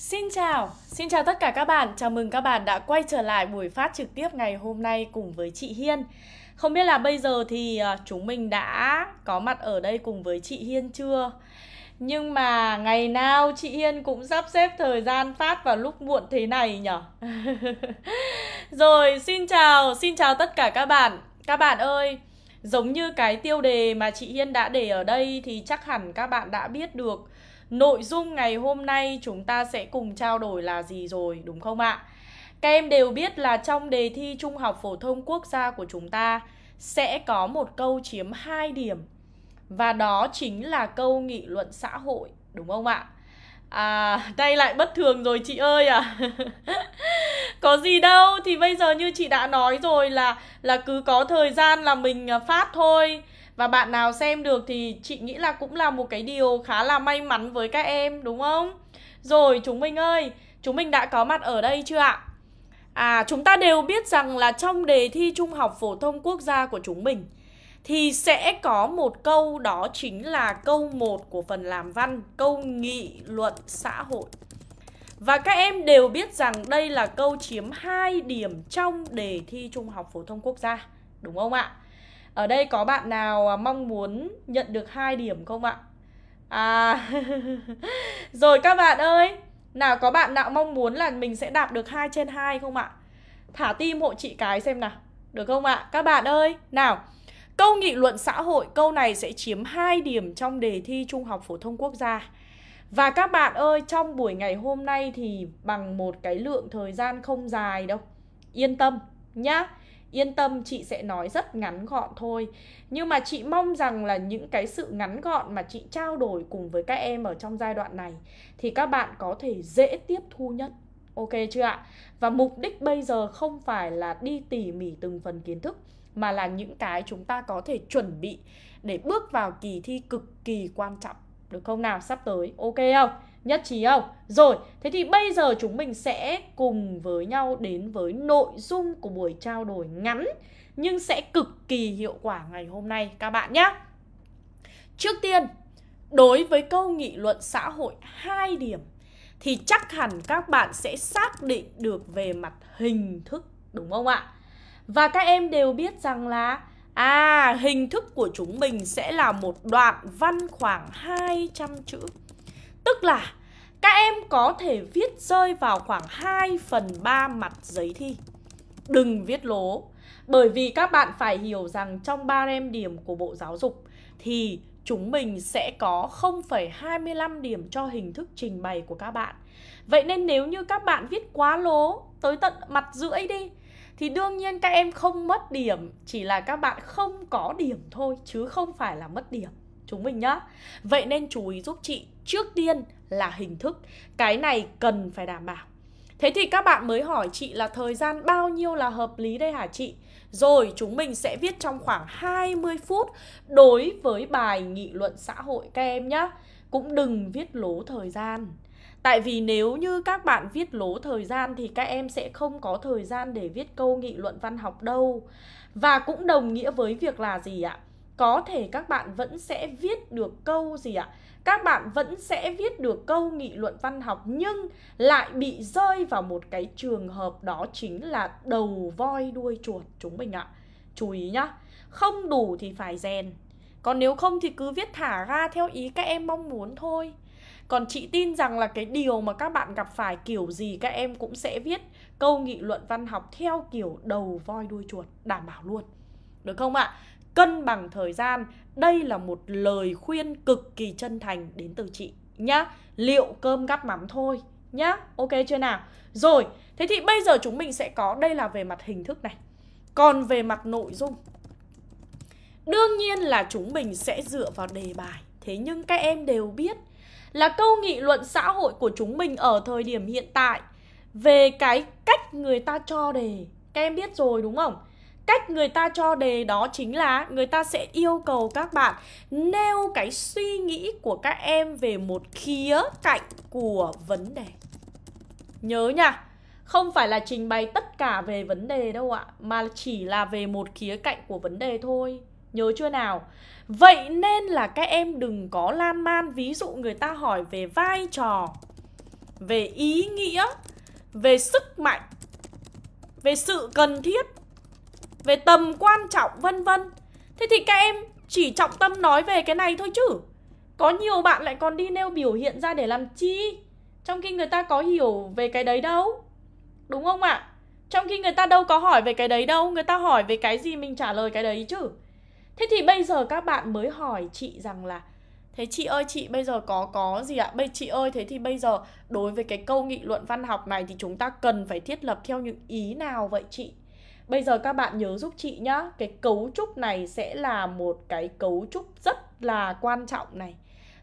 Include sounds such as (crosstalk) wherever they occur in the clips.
Xin chào, xin chào tất cả các bạn. Chào mừng các bạn đã quay trở lại buổi phát trực tiếp ngày hôm nay cùng với chị Hiên. Không biết là bây giờ thì à, chúng mình đã có mặt ở đây cùng với chị Hiên chưa? Nhưng mà ngày nào chị Hiên cũng sắp xếp thời gian phát vào lúc muộn thế này nhở? (laughs) Rồi, xin chào, xin chào tất cả các bạn. Các bạn ơi, giống như cái tiêu đề mà chị Hiên đã để ở đây thì chắc hẳn các bạn đã biết được Nội dung ngày hôm nay chúng ta sẽ cùng trao đổi là gì rồi đúng không ạ? Các em đều biết là trong đề thi Trung học phổ thông quốc gia của chúng ta sẽ có một câu chiếm 2 điểm và đó chính là câu nghị luận xã hội đúng không ạ? À, đây lại bất thường rồi chị ơi à (laughs) Có gì đâu Thì bây giờ như chị đã nói rồi là Là cứ có thời gian là mình à, phát thôi và bạn nào xem được thì chị nghĩ là cũng là một cái điều khá là may mắn với các em đúng không rồi chúng mình ơi chúng mình đã có mặt ở đây chưa ạ à chúng ta đều biết rằng là trong đề thi trung học phổ thông quốc gia của chúng mình thì sẽ có một câu đó chính là câu 1 của phần làm văn, câu nghị luận xã hội. Và các em đều biết rằng đây là câu chiếm 2 điểm trong đề thi Trung học phổ thông quốc gia, đúng không ạ? Ở đây có bạn nào à, mong muốn nhận được hai điểm không ạ? À (laughs) Rồi các bạn ơi Nào có bạn nào mong muốn là mình sẽ đạt được 2 trên 2 không ạ? Thả tim hộ chị cái xem nào Được không ạ? Các bạn ơi Nào Câu nghị luận xã hội câu này sẽ chiếm 2 điểm trong đề thi Trung học Phổ thông Quốc gia Và các bạn ơi trong buổi ngày hôm nay thì bằng một cái lượng thời gian không dài đâu Yên tâm nhá Yên tâm chị sẽ nói rất ngắn gọn thôi Nhưng mà chị mong rằng là những cái sự ngắn gọn mà chị trao đổi cùng với các em ở trong giai đoạn này Thì các bạn có thể dễ tiếp thu nhất Ok chưa ạ? Và mục đích bây giờ không phải là đi tỉ mỉ từng phần kiến thức Mà là những cái chúng ta có thể chuẩn bị để bước vào kỳ thi cực kỳ quan trọng được không nào? Sắp tới. Ok không? Nhất trí không? Rồi, thế thì bây giờ chúng mình sẽ cùng với nhau đến với nội dung của buổi trao đổi ngắn nhưng sẽ cực kỳ hiệu quả ngày hôm nay các bạn nhé. Trước tiên, đối với câu nghị luận xã hội hai điểm thì chắc hẳn các bạn sẽ xác định được về mặt hình thức đúng không ạ? Và các em đều biết rằng là À, hình thức của chúng mình sẽ là một đoạn văn khoảng 200 chữ. Tức là các em có thể viết rơi vào khoảng 2 phần 3 mặt giấy thi. Đừng viết lố. Bởi vì các bạn phải hiểu rằng trong ba em điểm của Bộ Giáo dục thì chúng mình sẽ có 0,25 điểm cho hình thức trình bày của các bạn. Vậy nên nếu như các bạn viết quá lố tới tận mặt rưỡi đi thì đương nhiên các em không mất điểm chỉ là các bạn không có điểm thôi chứ không phải là mất điểm chúng mình nhá vậy nên chú ý giúp chị trước tiên là hình thức cái này cần phải đảm bảo thế thì các bạn mới hỏi chị là thời gian bao nhiêu là hợp lý đây hả chị rồi chúng mình sẽ viết trong khoảng 20 phút đối với bài nghị luận xã hội các em nhá cũng đừng viết lố thời gian Tại vì nếu như các bạn viết lố thời gian thì các em sẽ không có thời gian để viết câu nghị luận văn học đâu. Và cũng đồng nghĩa với việc là gì ạ? Có thể các bạn vẫn sẽ viết được câu gì ạ? Các bạn vẫn sẽ viết được câu nghị luận văn học nhưng lại bị rơi vào một cái trường hợp đó chính là đầu voi đuôi chuột chúng mình ạ. Chú ý nhá, không đủ thì phải rèn. Còn nếu không thì cứ viết thả ra theo ý các em mong muốn thôi còn chị tin rằng là cái điều mà các bạn gặp phải kiểu gì các em cũng sẽ viết câu nghị luận văn học theo kiểu đầu voi đuôi chuột đảm bảo luôn được không ạ cân bằng thời gian đây là một lời khuyên cực kỳ chân thành đến từ chị nhá liệu cơm gắp mắm thôi nhá ok chưa nào rồi thế thì bây giờ chúng mình sẽ có đây là về mặt hình thức này còn về mặt nội dung đương nhiên là chúng mình sẽ dựa vào đề bài thế nhưng các em đều biết là câu nghị luận xã hội của chúng mình ở thời điểm hiện tại về cái cách người ta cho đề. Các em biết rồi đúng không? Cách người ta cho đề đó chính là người ta sẽ yêu cầu các bạn nêu cái suy nghĩ của các em về một khía cạnh của vấn đề. Nhớ nha, không phải là trình bày tất cả về vấn đề đâu ạ, mà chỉ là về một khía cạnh của vấn đề thôi. Nhớ chưa nào? Vậy nên là các em đừng có lan man Ví dụ người ta hỏi về vai trò Về ý nghĩa Về sức mạnh Về sự cần thiết Về tầm quan trọng vân vân Thế thì các em chỉ trọng tâm nói về cái này thôi chứ Có nhiều bạn lại còn đi nêu biểu hiện ra để làm chi Trong khi người ta có hiểu về cái đấy đâu Đúng không ạ? Trong khi người ta đâu có hỏi về cái đấy đâu Người ta hỏi về cái gì mình trả lời cái đấy chứ Thế thì bây giờ các bạn mới hỏi chị rằng là Thế chị ơi chị bây giờ có có gì ạ? Bây chị ơi thế thì bây giờ đối với cái câu nghị luận văn học này thì chúng ta cần phải thiết lập theo những ý nào vậy chị? Bây giờ các bạn nhớ giúp chị nhá, cái cấu trúc này sẽ là một cái cấu trúc rất là quan trọng này.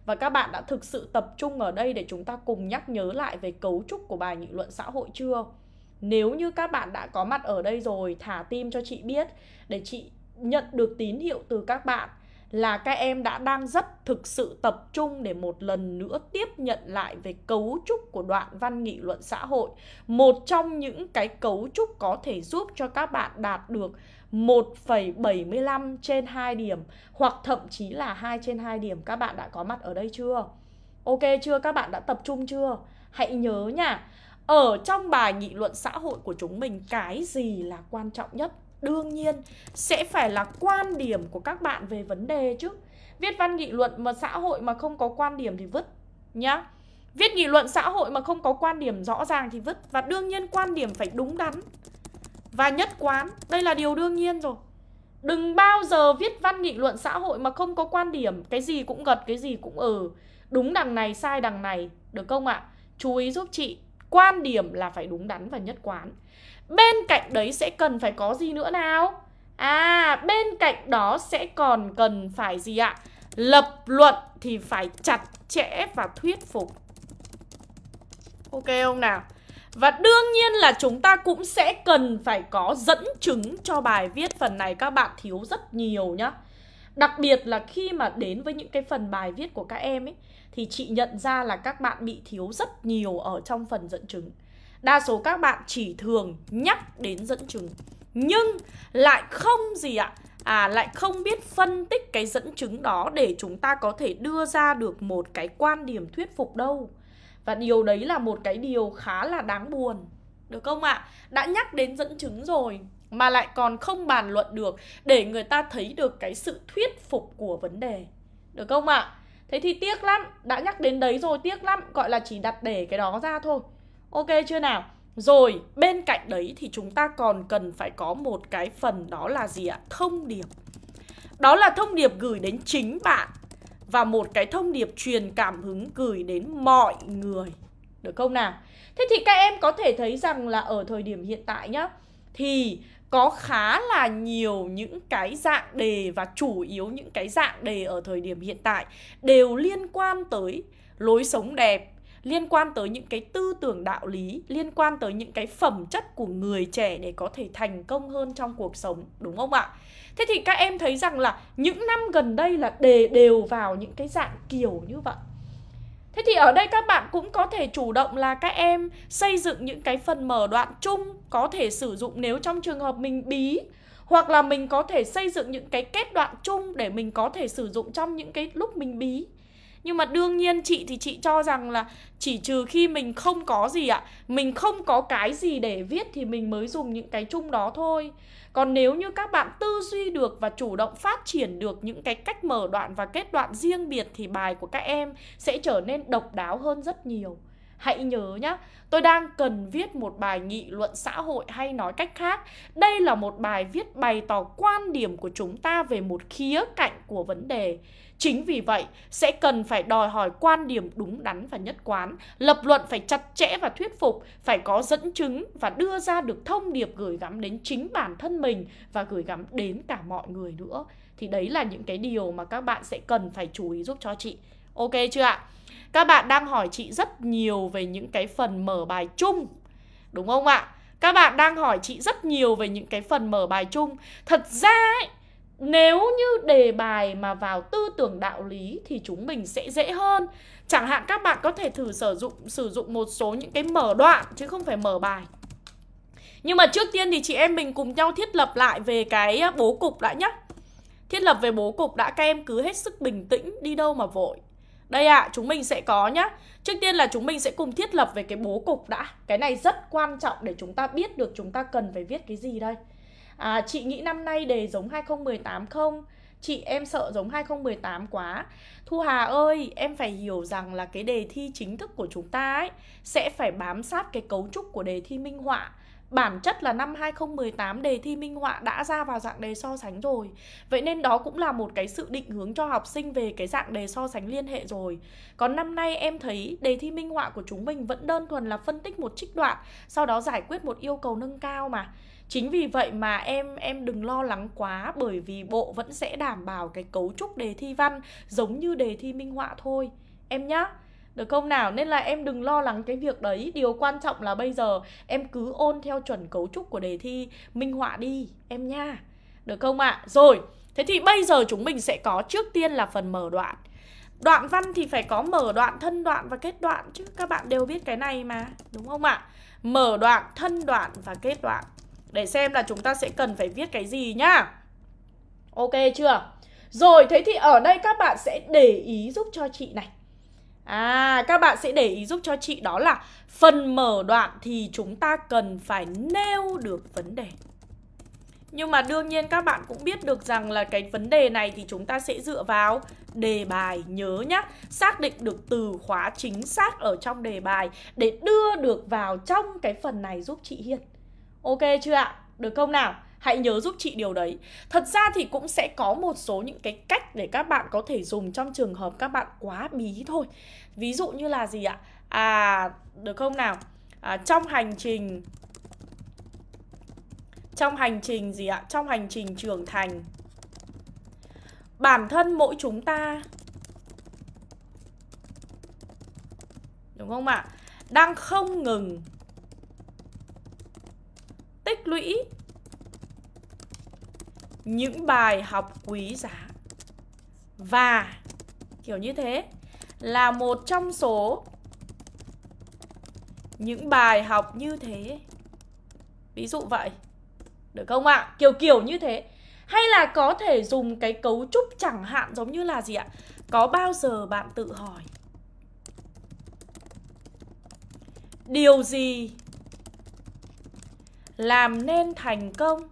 Và các bạn đã thực sự tập trung ở đây để chúng ta cùng nhắc nhớ lại về cấu trúc của bài nghị luận xã hội chưa? Nếu như các bạn đã có mặt ở đây rồi, thả tim cho chị biết để chị nhận được tín hiệu từ các bạn là các em đã đang rất thực sự tập trung để một lần nữa tiếp nhận lại về cấu trúc của đoạn văn nghị luận xã hội một trong những cái cấu trúc có thể giúp cho các bạn đạt được 1,75 trên 2 điểm hoặc thậm chí là 2 trên 2 điểm các bạn đã có mặt ở đây chưa? Ok chưa? Các bạn đã tập trung chưa? Hãy nhớ nha. Ở trong bài nghị luận xã hội của chúng mình cái gì là quan trọng nhất? đương nhiên sẽ phải là quan điểm của các bạn về vấn đề chứ viết văn nghị luận mà xã hội mà không có quan điểm thì vứt nhá viết nghị luận xã hội mà không có quan điểm rõ ràng thì vứt và đương nhiên quan điểm phải đúng đắn và nhất quán đây là điều đương nhiên rồi đừng bao giờ viết văn nghị luận xã hội mà không có quan điểm cái gì cũng gật cái gì cũng ừ đúng đằng này sai đằng này được không ạ chú ý giúp chị quan điểm là phải đúng đắn và nhất quán Bên cạnh đấy sẽ cần phải có gì nữa nào? À, bên cạnh đó sẽ còn cần phải gì ạ? Lập luận thì phải chặt chẽ và thuyết phục. Ok không nào? Và đương nhiên là chúng ta cũng sẽ cần phải có dẫn chứng cho bài viết phần này các bạn thiếu rất nhiều nhá. Đặc biệt là khi mà đến với những cái phần bài viết của các em ấy thì chị nhận ra là các bạn bị thiếu rất nhiều ở trong phần dẫn chứng đa số các bạn chỉ thường nhắc đến dẫn chứng nhưng lại không gì ạ à lại không biết phân tích cái dẫn chứng đó để chúng ta có thể đưa ra được một cái quan điểm thuyết phục đâu và điều đấy là một cái điều khá là đáng buồn được không ạ đã nhắc đến dẫn chứng rồi mà lại còn không bàn luận được để người ta thấy được cái sự thuyết phục của vấn đề được không ạ à? thế thì tiếc lắm đã nhắc đến đấy rồi tiếc lắm gọi là chỉ đặt để cái đó ra thôi Ok chưa nào? Rồi, bên cạnh đấy thì chúng ta còn cần phải có một cái phần đó là gì ạ? Thông điệp. Đó là thông điệp gửi đến chính bạn và một cái thông điệp truyền cảm hứng gửi đến mọi người. Được không nào? Thế thì các em có thể thấy rằng là ở thời điểm hiện tại nhá thì có khá là nhiều những cái dạng đề và chủ yếu những cái dạng đề ở thời điểm hiện tại đều liên quan tới lối sống đẹp liên quan tới những cái tư tưởng đạo lý liên quan tới những cái phẩm chất của người trẻ để có thể thành công hơn trong cuộc sống đúng không ạ thế thì các em thấy rằng là những năm gần đây là đề đều vào những cái dạng kiểu như vậy Thế thì ở đây các bạn cũng có thể chủ động là các em xây dựng những cái phần mở đoạn chung có thể sử dụng nếu trong trường hợp mình bí hoặc là mình có thể xây dựng những cái kết đoạn chung để mình có thể sử dụng trong những cái lúc mình bí nhưng mà đương nhiên chị thì chị cho rằng là chỉ trừ khi mình không có gì ạ mình không có cái gì để viết thì mình mới dùng những cái chung đó thôi còn nếu như các bạn tư duy được và chủ động phát triển được những cái cách mở đoạn và kết đoạn riêng biệt thì bài của các em sẽ trở nên độc đáo hơn rất nhiều Hãy nhớ nhá, tôi đang cần viết một bài nghị luận xã hội hay nói cách khác, đây là một bài viết bày tỏ quan điểm của chúng ta về một khía cạnh của vấn đề. Chính vì vậy, sẽ cần phải đòi hỏi quan điểm đúng đắn và nhất quán, lập luận phải chặt chẽ và thuyết phục, phải có dẫn chứng và đưa ra được thông điệp gửi gắm đến chính bản thân mình và gửi gắm đến cả mọi người nữa. Thì đấy là những cái điều mà các bạn sẽ cần phải chú ý giúp cho chị. Ok chưa ạ? Các bạn đang hỏi chị rất nhiều về những cái phần mở bài chung Đúng không ạ? Các bạn đang hỏi chị rất nhiều về những cái phần mở bài chung Thật ra ấy, nếu như đề bài mà vào tư tưởng đạo lý thì chúng mình sẽ dễ hơn Chẳng hạn các bạn có thể thử sử dụng sử dụng một số những cái mở đoạn chứ không phải mở bài Nhưng mà trước tiên thì chị em mình cùng nhau thiết lập lại về cái à, bố cục đã nhé Thiết lập về bố cục đã các em cứ hết sức bình tĩnh đi đâu mà vội đây ạ, à, chúng mình sẽ có nhá Trước tiên là chúng mình sẽ cùng thiết lập về cái bố cục đã Cái này rất quan trọng để chúng ta biết được chúng ta cần phải viết cái gì đây à, Chị nghĩ năm nay đề giống 2018 không? Chị em sợ giống 2018 quá Thu Hà ơi, em phải hiểu rằng là cái đề thi chính thức của chúng ta ấy Sẽ phải bám sát cái cấu trúc của đề thi minh họa Bản chất là năm 2018 đề thi minh họa đã ra vào dạng đề so sánh rồi Vậy nên đó cũng là một cái sự định hướng cho học sinh về cái dạng đề so sánh liên hệ rồi Còn năm nay em thấy đề thi minh họa của chúng mình vẫn đơn thuần là phân tích một trích đoạn Sau đó giải quyết một yêu cầu nâng cao mà Chính vì vậy mà em em đừng lo lắng quá bởi vì bộ vẫn sẽ đảm bảo cái cấu trúc đề thi văn giống như đề thi minh họa thôi. Em nhá được không nào nên là em đừng lo lắng cái việc đấy điều quan trọng là bây giờ em cứ ôn theo chuẩn cấu trúc của đề thi minh họa đi em nha được không ạ à? rồi thế thì bây giờ chúng mình sẽ có trước tiên là phần mở đoạn đoạn văn thì phải có mở đoạn thân đoạn và kết đoạn chứ các bạn đều biết cái này mà đúng không ạ à? mở đoạn thân đoạn và kết đoạn để xem là chúng ta sẽ cần phải viết cái gì nhá ok chưa rồi thế thì ở đây các bạn sẽ để ý giúp cho chị này À, các bạn sẽ để ý giúp cho chị đó là phần mở đoạn thì chúng ta cần phải nêu được vấn đề. Nhưng mà đương nhiên các bạn cũng biết được rằng là cái vấn đề này thì chúng ta sẽ dựa vào đề bài nhớ nhá Xác định được từ khóa chính xác ở trong đề bài để đưa được vào trong cái phần này giúp chị Hiền Ok chưa ạ? Được không nào? Hãy nhớ giúp chị điều đấy. Thật ra thì cũng sẽ có một số những cái cách để các bạn có thể dùng trong trường hợp các bạn quá bí thôi. Ví dụ như là gì ạ? À, được không nào? À, trong hành trình trong hành trình gì ạ? Trong hành trình trưởng thành bản thân mỗi chúng ta đúng không ạ? Đang không ngừng tích lũy những bài học quý giá và kiểu như thế là một trong số những bài học như thế ví dụ vậy được không ạ kiểu kiểu như thế hay là có thể dùng cái cấu trúc chẳng hạn giống như là gì ạ có bao giờ bạn tự hỏi điều gì làm nên thành công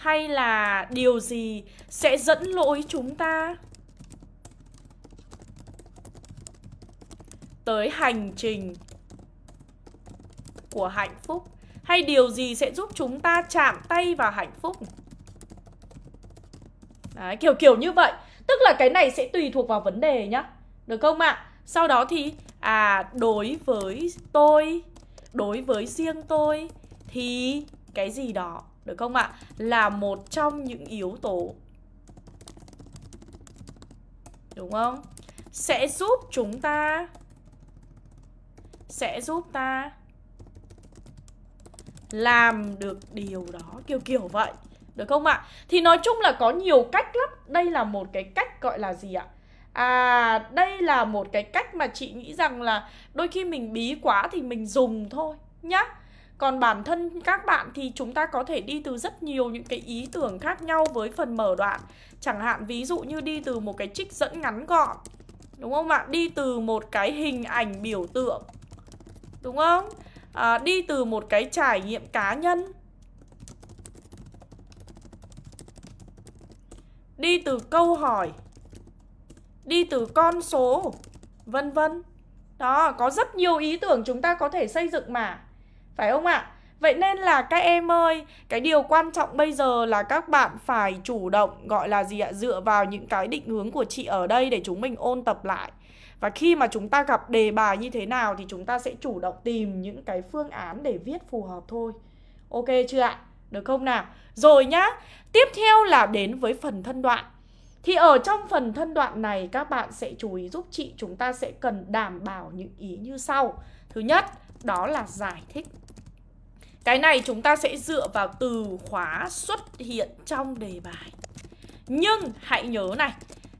hay là điều gì sẽ dẫn lỗi chúng ta tới hành trình của hạnh phúc hay điều gì sẽ giúp chúng ta chạm tay vào hạnh phúc Đấy, kiểu kiểu như vậy tức là cái này sẽ tùy thuộc vào vấn đề nhá được không ạ sau đó thì à đối với tôi đối với riêng tôi thì cái gì đó được không ạ? Là một trong những yếu tố Đúng không? Sẽ giúp chúng ta Sẽ giúp ta Làm được điều đó kiểu kiểu vậy Được không ạ? Thì nói chung là có nhiều cách lắm Đây là một cái cách gọi là gì ạ? À đây là một cái cách mà chị nghĩ rằng là Đôi khi mình bí quá thì mình dùng thôi Nhá còn bản thân các bạn thì chúng ta có thể đi từ rất nhiều những cái ý tưởng khác nhau với phần mở đoạn chẳng hạn ví dụ như đi từ một cái trích dẫn ngắn gọn đúng không ạ đi từ một cái hình ảnh biểu tượng đúng không à, đi từ một cái trải nghiệm cá nhân đi từ câu hỏi đi từ con số vân vân đó có rất nhiều ý tưởng chúng ta có thể xây dựng mà phải không ạ? Vậy nên là các em ơi, cái điều quan trọng bây giờ là các bạn phải chủ động gọi là gì ạ? Dựa vào những cái định hướng của chị ở đây để chúng mình ôn tập lại. Và khi mà chúng ta gặp đề bài như thế nào thì chúng ta sẽ chủ động tìm những cái phương án để viết phù hợp thôi. Ok chưa ạ? Được không nào? Rồi nhá, tiếp theo là đến với phần thân đoạn. Thì ở trong phần thân đoạn này các bạn sẽ chú ý giúp chị chúng ta sẽ cần đảm bảo những ý như sau. Thứ nhất, đó là giải thích cái này chúng ta sẽ dựa vào từ khóa xuất hiện trong đề bài Nhưng hãy nhớ này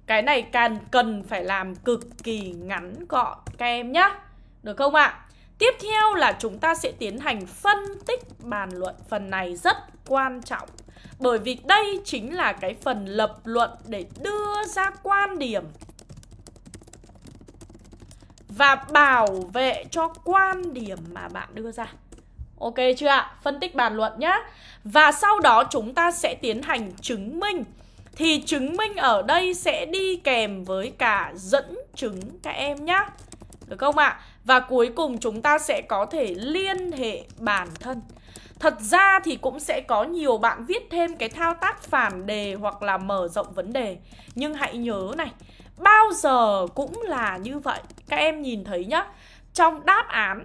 Cái này càng cần phải làm cực kỳ ngắn gọn các em nhá Được không ạ? À? Tiếp theo là chúng ta sẽ tiến hành phân tích bàn luận Phần này rất quan trọng Bởi vì đây chính là cái phần lập luận để đưa ra quan điểm Và bảo vệ cho quan điểm mà bạn đưa ra Ok chưa ạ? Phân tích bàn luận nhá. Và sau đó chúng ta sẽ tiến hành chứng minh. Thì chứng minh ở đây sẽ đi kèm với cả dẫn chứng các em nhá. Được không ạ? Và cuối cùng chúng ta sẽ có thể liên hệ bản thân. Thật ra thì cũng sẽ có nhiều bạn viết thêm cái thao tác phản đề hoặc là mở rộng vấn đề. Nhưng hãy nhớ này, bao giờ cũng là như vậy. Các em nhìn thấy nhá. Trong đáp án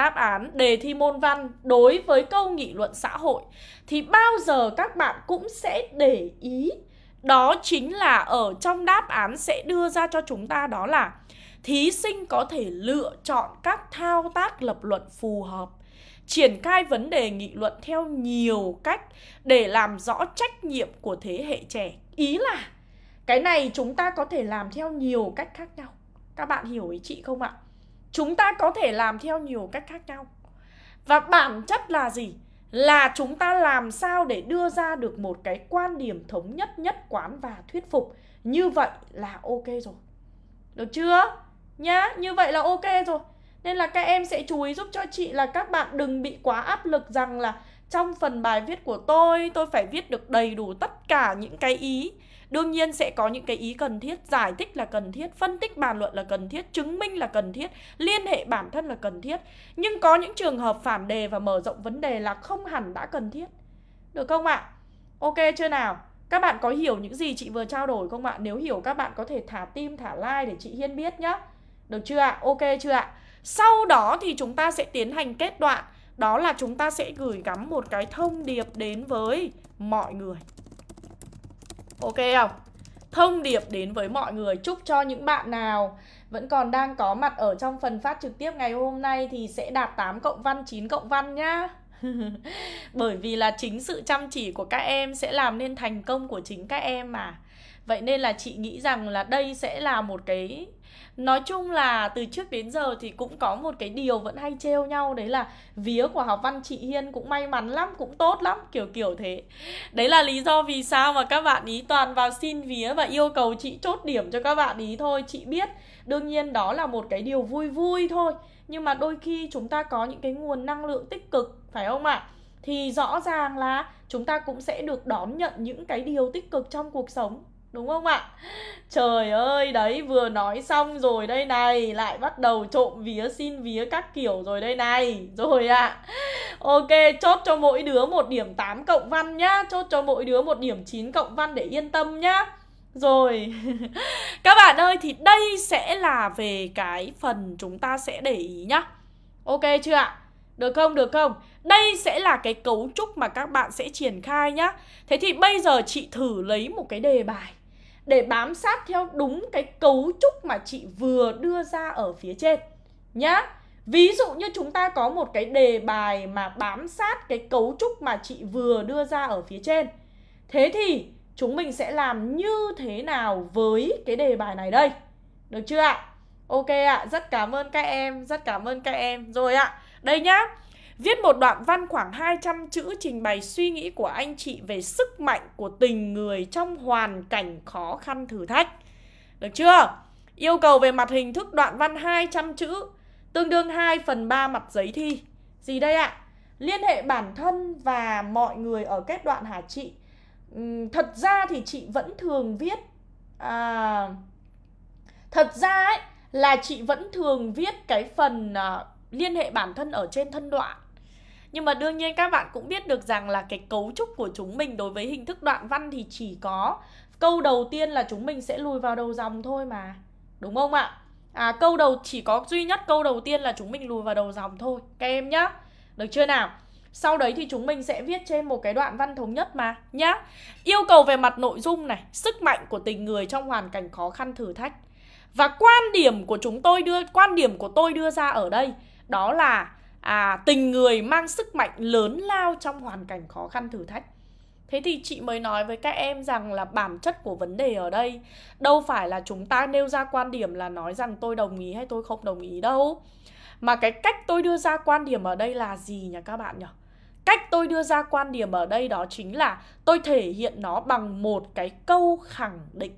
đáp án đề thi môn văn đối với câu nghị luận xã hội thì bao giờ các bạn cũng sẽ để ý đó chính là ở trong đáp án sẽ đưa ra cho chúng ta đó là thí sinh có thể lựa chọn các thao tác lập luận phù hợp triển khai vấn đề nghị luận theo nhiều cách để làm rõ trách nhiệm của thế hệ trẻ ý là cái này chúng ta có thể làm theo nhiều cách khác nhau các bạn hiểu ý chị không ạ chúng ta có thể làm theo nhiều cách khác nhau và bản chất là gì là chúng ta làm sao để đưa ra được một cái quan điểm thống nhất nhất quán và thuyết phục như vậy là ok rồi được chưa nhá như vậy là ok rồi nên là các em sẽ chú ý giúp cho chị là các bạn đừng bị quá áp lực rằng là trong phần bài viết của tôi tôi phải viết được đầy đủ tất cả những cái ý đương nhiên sẽ có những cái ý cần thiết giải thích là cần thiết phân tích bàn luận là cần thiết chứng minh là cần thiết liên hệ bản thân là cần thiết nhưng có những trường hợp phản đề và mở rộng vấn đề là không hẳn đã cần thiết được không ạ ok chưa nào các bạn có hiểu những gì chị vừa trao đổi không ạ? Nếu hiểu các bạn có thể thả tim, thả like để chị Hiên biết nhá. Được chưa ạ? Ok chưa ạ? Sau đó thì chúng ta sẽ tiến hành kết đoạn. Đó là chúng ta sẽ gửi gắm một cái thông điệp đến với mọi người. Ok không? Thông điệp đến với mọi người Chúc cho những bạn nào vẫn còn đang có mặt ở trong phần phát trực tiếp ngày hôm nay Thì sẽ đạt 8 cộng văn, 9 cộng văn nhá (laughs) Bởi vì là chính sự chăm chỉ của các em sẽ làm nên thành công của chính các em mà Vậy nên là chị nghĩ rằng là đây sẽ là một cái nói chung là từ trước đến giờ thì cũng có một cái điều vẫn hay trêu nhau đấy là vía của học văn chị hiên cũng may mắn lắm cũng tốt lắm kiểu kiểu thế đấy là lý do vì sao mà các bạn ý toàn vào xin vía và yêu cầu chị chốt điểm cho các bạn ý thôi chị biết đương nhiên đó là một cái điều vui vui thôi nhưng mà đôi khi chúng ta có những cái nguồn năng lượng tích cực phải không ạ thì rõ ràng là chúng ta cũng sẽ được đón nhận những cái điều tích cực trong cuộc sống Đúng không ạ? Trời ơi, đấy vừa nói xong rồi đây này Lại bắt đầu trộm vía xin vía các kiểu rồi đây này Rồi ạ Ok, chốt cho mỗi đứa một điểm 8 cộng văn nhá Chốt cho mỗi đứa một điểm 9 cộng văn để yên tâm nhá rồi, (laughs) các bạn ơi thì đây sẽ là về cái phần chúng ta sẽ để ý nhá Ok chưa ạ? Được không? Được không? Đây sẽ là cái cấu trúc mà các bạn sẽ triển khai nhá Thế thì bây giờ chị thử lấy một cái đề bài để bám sát theo đúng cái cấu trúc mà chị vừa đưa ra ở phía trên nhá. Ví dụ như chúng ta có một cái đề bài mà bám sát cái cấu trúc mà chị vừa đưa ra ở phía trên. Thế thì chúng mình sẽ làm như thế nào với cái đề bài này đây? Được chưa ạ? Ok ạ, rất cảm ơn các em, rất cảm ơn các em. Rồi ạ, đây nhá. Viết một đoạn văn khoảng 200 chữ trình bày suy nghĩ của anh chị về sức mạnh của tình người trong hoàn cảnh khó khăn thử thách. Được chưa? Yêu cầu về mặt hình thức đoạn văn 200 chữ, tương đương 2 phần 3 mặt giấy thi. Gì đây ạ? À? Liên hệ bản thân và mọi người ở kết đoạn hả chị? Thật ra thì chị vẫn thường viết... À, thật ra ấy, là chị vẫn thường viết cái phần uh, liên hệ bản thân ở trên thân đoạn nhưng mà đương nhiên các bạn cũng biết được rằng là cái cấu trúc của chúng mình đối với hình thức đoạn văn thì chỉ có câu đầu tiên là chúng mình sẽ lùi vào đầu dòng thôi mà đúng không ạ à câu đầu chỉ có duy nhất câu đầu tiên là chúng mình lùi vào đầu dòng thôi các em nhá được chưa nào sau đấy thì chúng mình sẽ viết trên một cái đoạn văn thống nhất mà nhá yêu cầu về mặt nội dung này sức mạnh của tình người trong hoàn cảnh khó khăn thử thách và quan điểm của chúng tôi đưa quan điểm của tôi đưa ra ở đây đó là à, tình người mang sức mạnh lớn lao trong hoàn cảnh khó khăn thử thách thế thì chị mới nói với các em rằng là bản chất của vấn đề ở đây đâu phải là chúng ta nêu ra quan điểm là nói rằng tôi đồng ý hay tôi không đồng ý đâu mà cái cách tôi đưa ra quan điểm ở đây là gì nhỉ các bạn nhỉ cách tôi đưa ra quan điểm ở đây đó chính là tôi thể hiện nó bằng một cái câu khẳng định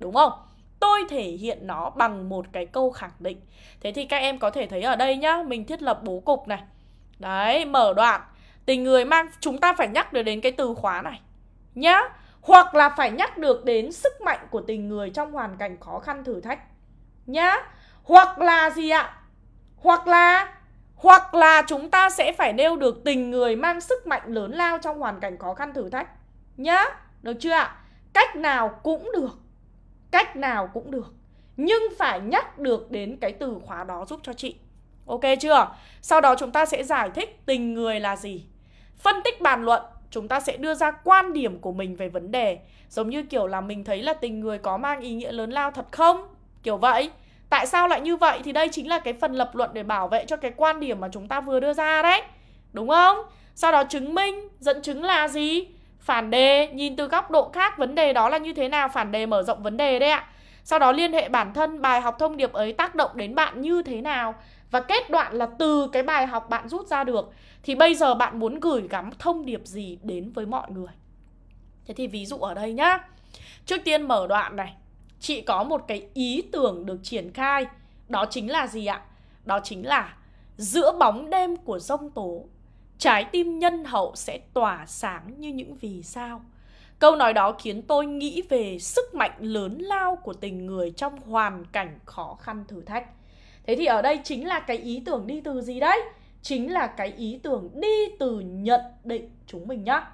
đúng không tôi thể hiện nó bằng một cái câu khẳng định thế thì các em có thể thấy ở đây nhá mình thiết lập bố cục này đấy mở đoạn tình người mang chúng ta phải nhắc được đến cái từ khóa này nhá hoặc là phải nhắc được đến sức mạnh của tình người trong hoàn cảnh khó khăn thử thách nhá hoặc là gì ạ hoặc là hoặc là chúng ta sẽ phải nêu được tình người mang sức mạnh lớn lao trong hoàn cảnh khó khăn thử thách nhá được chưa ạ cách nào cũng được cách nào cũng được nhưng phải nhắc được đến cái từ khóa đó giúp cho chị ok chưa sau đó chúng ta sẽ giải thích tình người là gì phân tích bàn luận chúng ta sẽ đưa ra quan điểm của mình về vấn đề giống như kiểu là mình thấy là tình người có mang ý nghĩa lớn lao thật không kiểu vậy tại sao lại như vậy thì đây chính là cái phần lập luận để bảo vệ cho cái quan điểm mà chúng ta vừa đưa ra đấy đúng không sau đó chứng minh dẫn chứng là gì phản đề nhìn từ góc độ khác vấn đề đó là như thế nào phản đề mở rộng vấn đề đấy ạ sau đó liên hệ bản thân bài học thông điệp ấy tác động đến bạn như thế nào và kết đoạn là từ cái bài học bạn rút ra được thì bây giờ bạn muốn gửi gắm thông điệp gì đến với mọi người thế thì ví dụ ở đây nhá trước tiên mở đoạn này chị có một cái ý tưởng được triển khai đó chính là gì ạ đó chính là giữa bóng đêm của rông tố trái tim nhân hậu sẽ tỏa sáng như những vì sao. Câu nói đó khiến tôi nghĩ về sức mạnh lớn lao của tình người trong hoàn cảnh khó khăn thử thách. Thế thì ở đây chính là cái ý tưởng đi từ gì đấy? Chính là cái ý tưởng đi từ nhận định chúng mình nhá.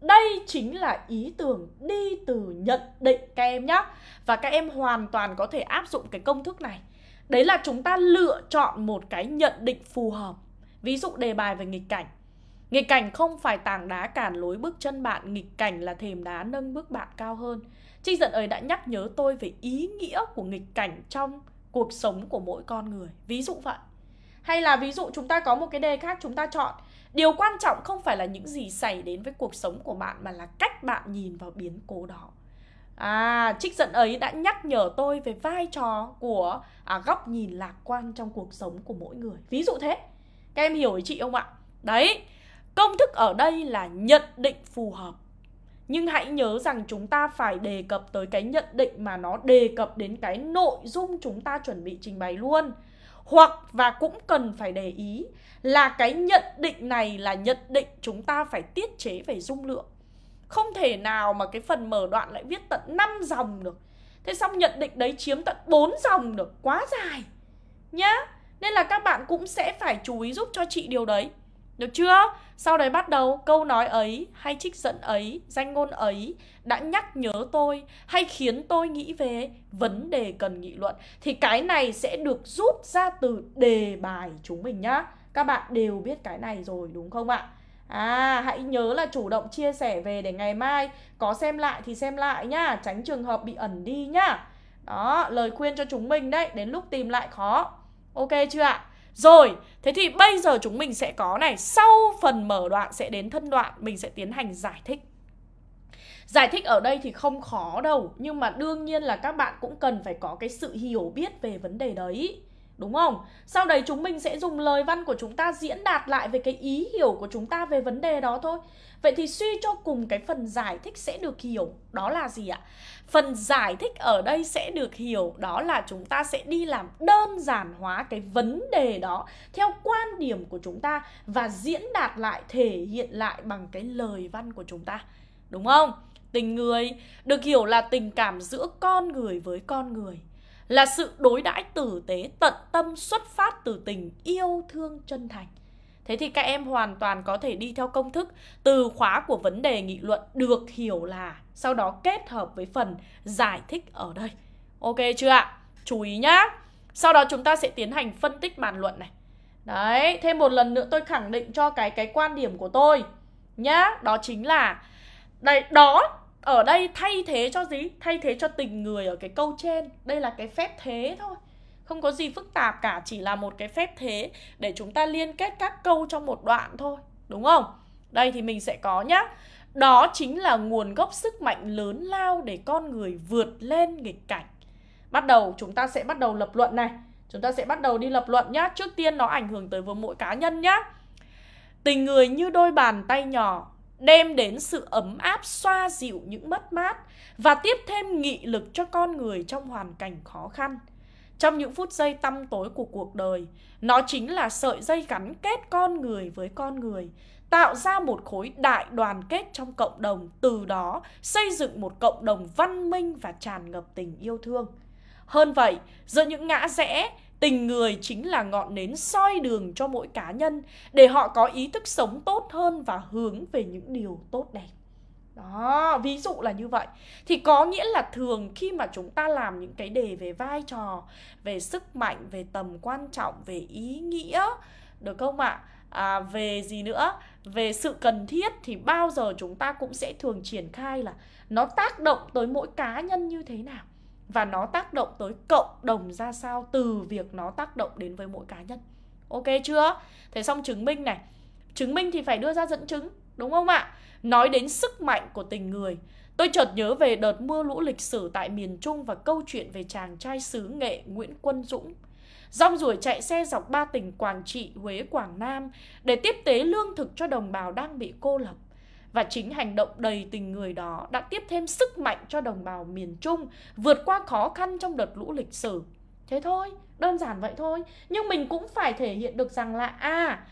Đây chính là ý tưởng đi từ nhận định các em nhá. Và các em hoàn toàn có thể áp dụng cái công thức này. Đấy là chúng ta lựa chọn một cái nhận định phù hợp. Ví dụ đề bài về nghịch cảnh Nghịch cảnh không phải tảng đá cản lối bước chân bạn, nghịch cảnh là thềm đá nâng bước bạn cao hơn. Trinh Dận ấy đã nhắc nhớ tôi về ý nghĩa của nghịch cảnh trong cuộc sống của mỗi con người. Ví dụ vậy. Hay là ví dụ chúng ta có một cái đề khác chúng ta chọn. Điều quan trọng không phải là những gì xảy đến với cuộc sống của bạn mà là cách bạn nhìn vào biến cố đó. À, trích dẫn ấy đã nhắc nhở tôi về vai trò của à, góc nhìn lạc quan trong cuộc sống của mỗi người. Ví dụ thế. Các em hiểu ý chị không ạ? Đấy, Công thức ở đây là nhận định phù hợp. Nhưng hãy nhớ rằng chúng ta phải đề cập tới cái nhận định mà nó đề cập đến cái nội dung chúng ta chuẩn bị trình bày luôn. Hoặc và cũng cần phải để ý là cái nhận định này là nhận định chúng ta phải tiết chế về dung lượng. Không thể nào mà cái phần mở đoạn lại viết tận 5 dòng được. Thế xong nhận định đấy chiếm tận 4 dòng được, quá dài. Nhá. Nên là các bạn cũng sẽ phải chú ý giúp cho chị điều đấy. Được chưa? Sau đấy bắt đầu câu nói ấy hay trích dẫn ấy, danh ngôn ấy đã nhắc nhớ tôi hay khiến tôi nghĩ về vấn đề cần nghị luận. Thì cái này sẽ được rút ra từ đề bài chúng mình nhá. Các bạn đều biết cái này rồi đúng không ạ? À, hãy nhớ là chủ động chia sẻ về để ngày mai có xem lại thì xem lại nhá, tránh trường hợp bị ẩn đi nhá. Đó, lời khuyên cho chúng mình đấy, đến lúc tìm lại khó. Ok chưa ạ? Rồi, thế thì bây giờ chúng mình sẽ có này Sau phần mở đoạn sẽ đến thân đoạn Mình sẽ tiến hành giải thích Giải thích ở đây thì không khó đâu Nhưng mà đương nhiên là các bạn cũng cần phải có cái sự hiểu biết về vấn đề đấy Đúng không? Sau đấy chúng mình sẽ dùng lời văn của chúng ta diễn đạt lại về cái ý hiểu của chúng ta về vấn đề đó thôi Vậy thì suy cho cùng cái phần giải thích sẽ được hiểu Đó là gì ạ? phần giải thích ở đây sẽ được hiểu đó là chúng ta sẽ đi làm đơn giản hóa cái vấn đề đó theo quan điểm của chúng ta và diễn đạt lại thể hiện lại bằng cái lời văn của chúng ta đúng không tình người được hiểu là tình cảm giữa con người với con người là sự đối đãi tử tế tận tâm xuất phát từ tình yêu thương chân thành thế thì các em hoàn toàn có thể đi theo công thức từ khóa của vấn đề nghị luận được hiểu là sau đó kết hợp với phần giải thích ở đây. Ok chưa ạ? Chú ý nhá. Sau đó chúng ta sẽ tiến hành phân tích bàn luận này. Đấy, thêm một lần nữa tôi khẳng định cho cái cái quan điểm của tôi nhá, đó chính là đây đó ở đây thay thế cho gì? Thay thế cho tình người ở cái câu trên. Đây là cái phép thế thôi. Không có gì phức tạp cả, chỉ là một cái phép thế để chúng ta liên kết các câu trong một đoạn thôi, đúng không? Đây thì mình sẽ có nhá. Đó chính là nguồn gốc sức mạnh lớn lao để con người vượt lên nghịch cảnh. Bắt đầu chúng ta sẽ bắt đầu lập luận này. Chúng ta sẽ bắt đầu đi lập luận nhá. Trước tiên nó ảnh hưởng tới với mỗi cá nhân nhá. Tình người như đôi bàn tay nhỏ đem đến sự ấm áp xoa dịu những mất mát và tiếp thêm nghị lực cho con người trong hoàn cảnh khó khăn. Trong những phút giây tăm tối của cuộc đời, nó chính là sợi dây gắn kết con người với con người, tạo ra một khối đại đoàn kết trong cộng đồng, từ đó xây dựng một cộng đồng văn minh và tràn ngập tình yêu thương. Hơn vậy, giữa những ngã rẽ, tình người chính là ngọn nến soi đường cho mỗi cá nhân để họ có ý thức sống tốt hơn và hướng về những điều tốt đẹp. Đó, ví dụ là như vậy. Thì có nghĩa là thường khi mà chúng ta làm những cái đề về vai trò, về sức mạnh, về tầm quan trọng, về ý nghĩa, được không ạ? À? à, về gì nữa về sự cần thiết thì bao giờ chúng ta cũng sẽ thường triển khai là nó tác động tới mỗi cá nhân như thế nào và nó tác động tới cộng đồng ra sao từ việc nó tác động đến với mỗi cá nhân ok chưa thế xong chứng minh này chứng minh thì phải đưa ra dẫn chứng đúng không ạ nói đến sức mạnh của tình người Tôi chợt nhớ về đợt mưa lũ lịch sử tại miền Trung và câu chuyện về chàng trai xứ nghệ Nguyễn Quân Dũng Rong ruổi chạy xe dọc ba tỉnh Quảng Trị, Huế, Quảng Nam để tiếp tế lương thực cho đồng bào đang bị cô lập. Và chính hành động đầy tình người đó đã tiếp thêm sức mạnh cho đồng bào miền Trung vượt qua khó khăn trong đợt lũ lịch sử. Thế thôi, đơn giản vậy thôi. Nhưng mình cũng phải thể hiện được rằng là à,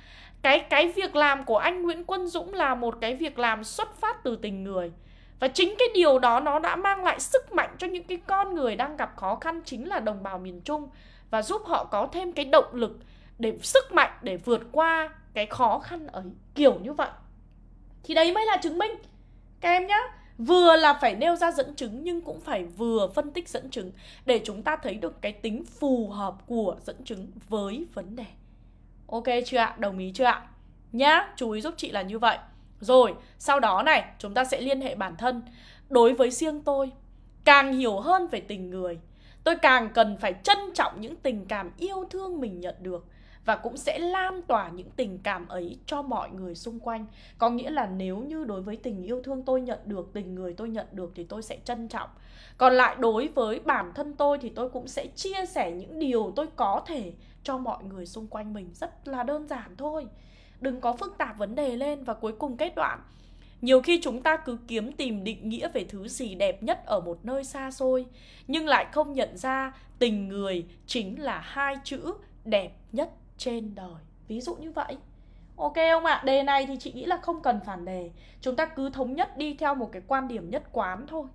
cái cái việc làm của anh Nguyễn Quân Dũng là một cái việc làm xuất phát từ tình người. Và chính cái điều đó nó đã mang lại sức mạnh cho những cái con người đang gặp khó khăn chính là đồng bào miền Trung và giúp họ có thêm cái động lực để sức mạnh để vượt qua cái khó khăn ấy kiểu như vậy thì đấy mới là chứng minh các em nhá vừa là phải nêu ra dẫn chứng nhưng cũng phải vừa phân tích dẫn chứng để chúng ta thấy được cái tính phù hợp của dẫn chứng với vấn đề ok chưa ạ đồng ý chưa ạ nhá chú ý giúp chị là như vậy rồi sau đó này chúng ta sẽ liên hệ bản thân đối với riêng tôi càng hiểu hơn về tình người Tôi càng cần phải trân trọng những tình cảm yêu thương mình nhận được và cũng sẽ lan tỏa những tình cảm ấy cho mọi người xung quanh. Có nghĩa là nếu như đối với tình yêu thương tôi nhận được, tình người tôi nhận được thì tôi sẽ trân trọng. Còn lại đối với bản thân tôi thì tôi cũng sẽ chia sẻ những điều tôi có thể cho mọi người xung quanh mình rất là đơn giản thôi. Đừng có phức tạp vấn đề lên và cuối cùng kết đoạn nhiều khi chúng ta cứ kiếm tìm định nghĩa về thứ gì đẹp nhất ở một nơi xa xôi nhưng lại không nhận ra tình người chính là hai chữ đẹp nhất trên đời ví dụ như vậy ok không ạ đề này thì chị nghĩ là không cần phản đề chúng ta cứ thống nhất đi theo một cái quan điểm nhất quán thôi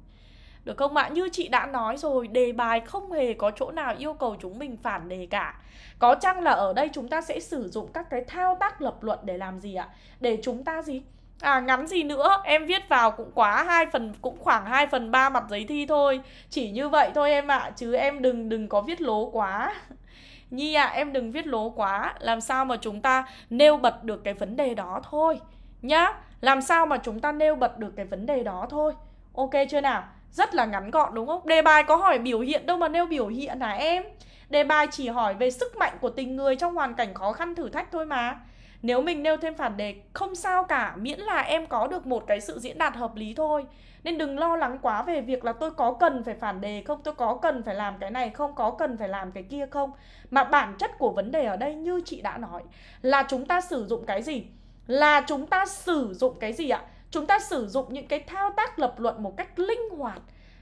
được không ạ? Như chị đã nói rồi, đề bài không hề có chỗ nào yêu cầu chúng mình phản đề cả. Có chăng là ở đây chúng ta sẽ sử dụng các cái thao tác lập luận để làm gì ạ? Để chúng ta gì? À ngắn gì nữa Em viết vào cũng quá hai phần Cũng khoảng 2 phần 3 mặt giấy thi thôi Chỉ như vậy thôi em ạ à, Chứ em đừng đừng có viết lố quá (laughs) Nhi ạ à, em đừng viết lố quá Làm sao mà chúng ta nêu bật được cái vấn đề đó thôi Nhá Làm sao mà chúng ta nêu bật được cái vấn đề đó thôi Ok chưa nào Rất là ngắn gọn đúng không Đề bài có hỏi biểu hiện đâu mà nêu biểu hiện hả em Đề bài chỉ hỏi về sức mạnh của tình người trong hoàn cảnh khó khăn thử thách thôi mà nếu mình nêu thêm phản đề không sao cả miễn là em có được một cái sự diễn đạt hợp lý thôi nên đừng lo lắng quá về việc là tôi có cần phải phản đề không tôi có cần phải làm cái này không có cần phải làm cái kia không mà bản chất của vấn đề ở đây như chị đã nói là chúng ta sử dụng cái gì là chúng ta sử dụng cái gì ạ chúng ta sử dụng những cái thao tác lập luận một cách linh hoạt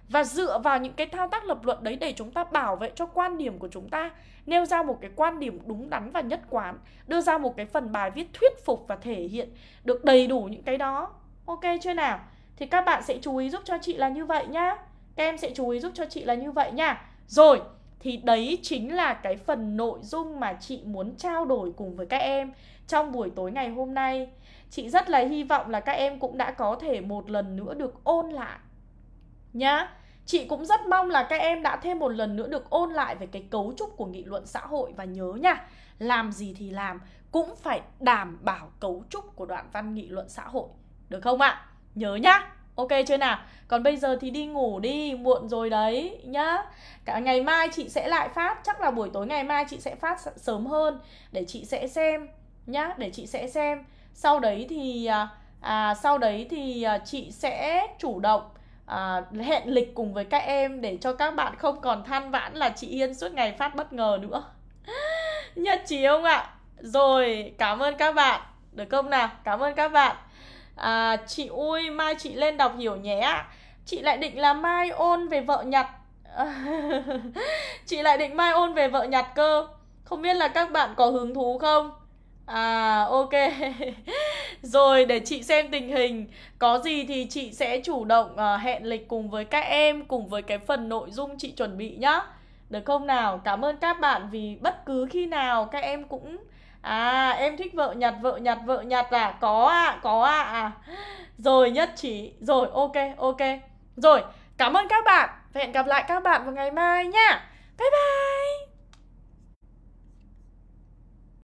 và dựa vào những cái thao tác lập luận đấy để chúng ta bảo vệ cho quan điểm của chúng ta nêu ra một cái quan điểm đúng đắn và nhất quán đưa ra một cái phần bài viết thuyết phục và thể hiện được đầy đủ những cái đó ok chưa nào thì các bạn sẽ chú ý giúp cho chị là như vậy nhá các em sẽ chú ý giúp cho chị là như vậy nhá, rồi thì đấy chính là cái phần nội dung mà chị muốn trao đổi cùng với các em trong buổi tối ngày hôm nay chị rất là hy vọng là các em cũng đã có thể một lần nữa được ôn lại nhá Chị cũng rất mong là các em đã thêm một lần nữa được ôn lại về cái cấu trúc của nghị luận xã hội và nhớ nha Làm gì thì làm cũng phải đảm bảo cấu trúc của đoạn văn nghị luận xã hội Được không ạ? À? Nhớ nhá Ok chưa nào? Còn bây giờ thì đi ngủ đi, muộn rồi đấy nhá. Cả ngày mai chị sẽ lại phát, chắc là buổi tối ngày mai chị sẽ phát sớm hơn để chị sẽ xem nhá, để chị sẽ xem. Sau đấy thì à, à sau đấy thì à, chị sẽ chủ động à, hẹn lịch cùng với các em để cho các bạn không còn than vãn là chị Yên suốt ngày phát bất ngờ nữa (laughs) nhất trí không ạ rồi cảm ơn các bạn được không nào cảm ơn các bạn à, chị ui mai chị lên đọc hiểu nhé chị lại định là mai ôn về vợ nhặt (laughs) chị lại định mai ôn về vợ nhặt cơ không biết là các bạn có hứng thú không À ok (laughs) Rồi để chị xem tình hình Có gì thì chị sẽ chủ động uh, hẹn lịch cùng với các em Cùng với cái phần nội dung chị chuẩn bị nhá Được không nào Cảm ơn các bạn vì bất cứ khi nào các em cũng À em thích vợ nhặt vợ nhặt vợ nhặt à Có à có à à Rồi nhất trí Rồi ok ok Rồi cảm ơn các bạn hẹn gặp lại các bạn vào ngày mai nha Bye bye